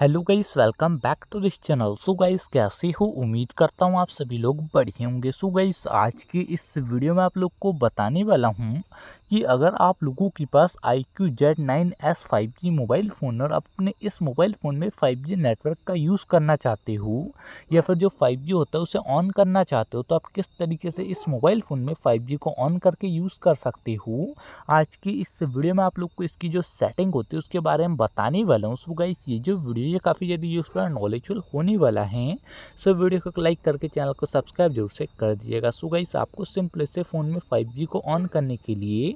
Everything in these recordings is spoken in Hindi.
hello guys welcome back to this channel so guys कैसे हो उम्मीद करता हूँ आप सभी लोग बढ़िया होंगे सो गाइस आज की इस वीडियो में आप लोग को बताने वाला हूँ कि अगर आप लोगों के पास I Q Z nine S five G mobile phone और अपने इस मोबाइल फ़ोन में फाइव जी नेटवर्क का यूज़ करना चाहते हो या फिर जो फाइव जी होता है उसे ऑन करना चाहते हो तो आप किस तरीके से इस मोबाइल फ़ोन में फाइव जी को ऑन करके यूज़ कर सकते हो आज की इस वीडियो में आप लोग को इसकी जो सेटिंग होती है उसके बारे में बताने वाला हूँ सो गाइस ये जो वीडियो ये काफ़ी ज़्यादा यूज़फुल नॉलेजफुल होने वाला है सो वीडियो को लाइक करके चैनल को सब्सक्राइब जरूर से कर दीजिएगा सो गाइस आपको सिंपल से फ़ोन में फाइव को ऑन करने के लिए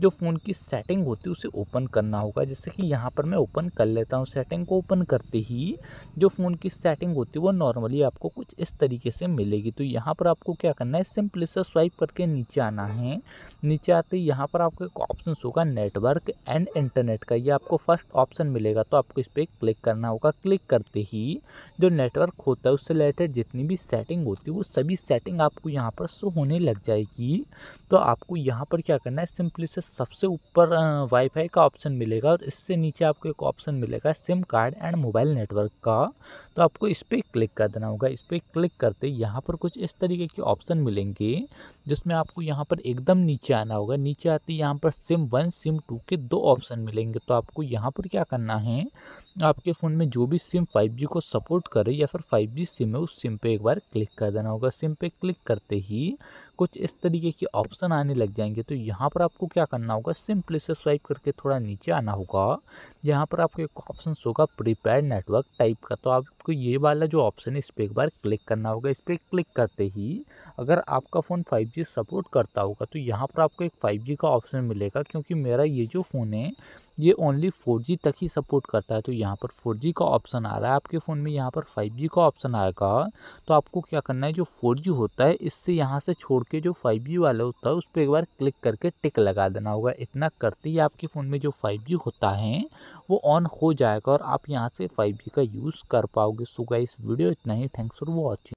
जो फ़ोन की सेटिंग होती है उसे ओपन करना होगा जैसे कि यहाँ पर मैं ओपन कर लेता हूँ सेटिंग को ओपन करते ही जो फ़ोन की सेटिंग होती है वो नॉर्मली आपको कुछ इस तरीके से मिलेगी तो यहाँ पर आपको क्या करना है सिंपली से स्वाइप करके नीचे आना है नीचे आते ही यहाँ पर आपको एक ऑप्शन होगा नेटवर्क एंड इंटरनेट का ये आपको फर्स्ट ऑप्शन मिलेगा तो आपको इस पर क्लिक करना होगा क्लिक करते ही जो नेटवर्क होता है उससे रिलेटेड जितनी भी सेटिंग होती है वो सभी सेटिंग आपको यहाँ पर शो होने लग जाएगी तो आपको यहाँ पर क्या करना है सिंपली से सबसे ऊपर वाईफाई का ऑप्शन मिलेगा और इससे नीचे आपको एक ऑप्शन मिलेगा SIM card and mobile network का तो आपको इस पर क्लिक कर देना होगा इस पर क्लिक करते यहाँ पर कुछ इस तरीके के ऑप्शन मिलेंगे जिसमें आपको यहाँ पर एकदम नीचे आना होगा नीचे आते यहाँ पर सिम वन सिम टू के दो ऑप्शन मिलेंगे तो आपको यहाँ पर क्या करना है आपके फ़ोन में जो भी सिम फाइव को सपोर्ट करे या फिर फाइव सिम है उस सिम पर एक बार क्लिक कर देना होगा सिम पे क्लिक करते ही कुछ इस तरीके के ऑप्शन आने लग जाएंगे तो यहाँ पर आपको क्या करना करना होगा सिंपली से स्वाइप करके थोड़ा नीचे आना होगा यहाँ पर आपको एक ऑप्शन होगा प्रीपेड नेटवर्क टाइप का तो आप आपको ये वाला जो ऑप्शन है इस पर एक बार क्लिक करना होगा इस पर क्लिक करते ही अगर आपका फ़ोन 5G सपोर्ट करता होगा तो यहाँ पर आपको एक 5G का ऑप्शन मिलेगा क्योंकि मेरा ये जो फ़ोन है ये ओनली 4G तक ही सपोर्ट करता है तो यहाँ पर 4G का ऑप्शन आ रहा है आपके फ़ोन में यहाँ पर 5G का ऑप्शन आएगा तो आपको क्या करना है जो 4G होता है इससे यहाँ से छोड़ के जो 5G वाला होता है उस पर एक बार क्लिक करके टिक लगा देना होगा इतना करते ही आपके फ़ोन में जो 5G होता है वो ऑन हो जाएगा और आप यहाँ से 5G का यूज़ कर पाओगे होंगे सो गाइस वीडियो इतना ही थैंक्स फॉर वॉचिंग